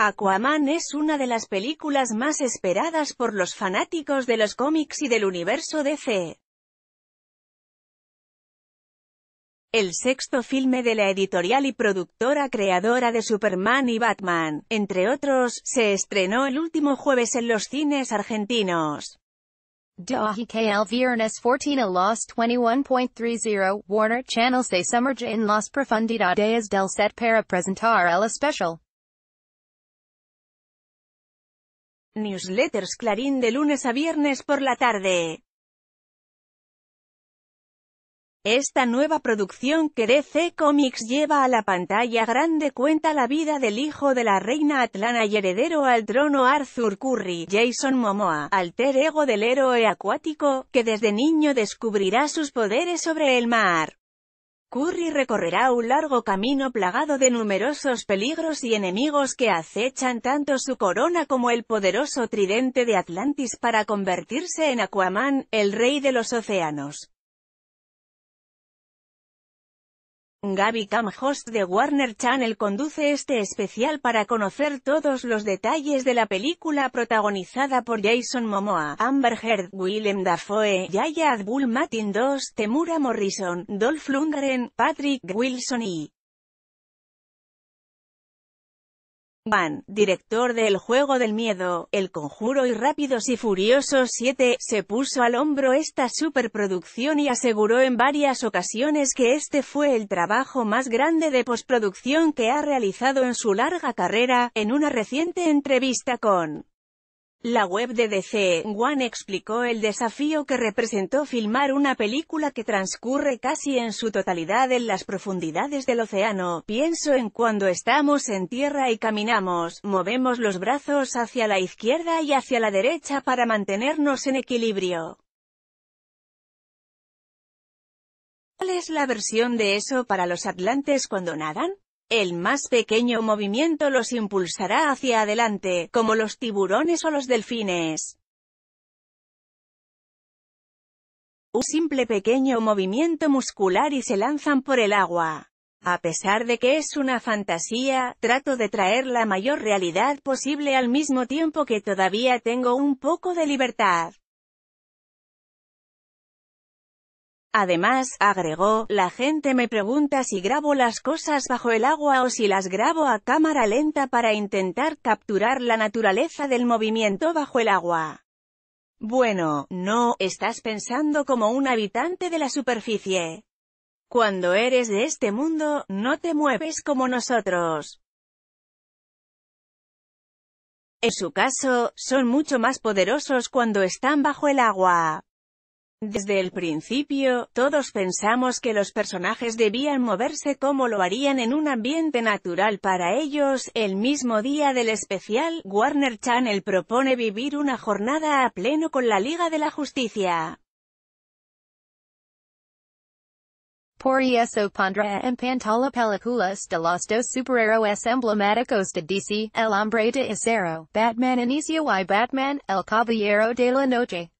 Aquaman es una de las películas más esperadas por los fanáticos de los cómics y del universo DC. El sexto filme de la editorial y productora creadora de Superman y Batman, entre otros, se estrenó el último jueves en los cines argentinos. Newsletters Clarín de lunes a viernes por la tarde. Esta nueva producción que DC Comics lleva a la pantalla grande cuenta la vida del hijo de la reina Atlana y heredero al trono Arthur Curry, Jason Momoa, alter ego del héroe acuático, que desde niño descubrirá sus poderes sobre el mar. Curry recorrerá un largo camino plagado de numerosos peligros y enemigos que acechan tanto su corona como el poderoso tridente de Atlantis para convertirse en Aquaman, el rey de los océanos. Gaby Cam, host de Warner Channel conduce este especial para conocer todos los detalles de la película protagonizada por Jason Momoa, Amber Heard, Willem Dafoe, Yaya Abdul-Matin II, Temura Morrison, Dolph Lundgren, Patrick Wilson y Van, director de El Juego del Miedo, El Conjuro y Rápidos y Furiosos 7, se puso al hombro esta superproducción y aseguró en varias ocasiones que este fue el trabajo más grande de postproducción que ha realizado en su larga carrera, en una reciente entrevista con la web de DC One explicó el desafío que representó filmar una película que transcurre casi en su totalidad en las profundidades del océano. Pienso en cuando estamos en tierra y caminamos, movemos los brazos hacia la izquierda y hacia la derecha para mantenernos en equilibrio. ¿Cuál es la versión de eso para los atlantes cuando nadan? El más pequeño movimiento los impulsará hacia adelante, como los tiburones o los delfines. Un simple pequeño movimiento muscular y se lanzan por el agua. A pesar de que es una fantasía, trato de traer la mayor realidad posible al mismo tiempo que todavía tengo un poco de libertad. Además, agregó, la gente me pregunta si grabo las cosas bajo el agua o si las grabo a cámara lenta para intentar capturar la naturaleza del movimiento bajo el agua. Bueno, no, estás pensando como un habitante de la superficie. Cuando eres de este mundo, no te mueves como nosotros. En su caso, son mucho más poderosos cuando están bajo el agua. Desde el principio, todos pensamos que los personajes debían moverse como lo harían en un ambiente natural para ellos. El mismo día del especial, Warner Channel propone vivir una jornada a pleno con la Liga de la Justicia. Por eso en pantalla películas de los dos superhéroes emblemáticos de DC, El Hombre de Acero, Batman y Batman, El Caballero de la Noche.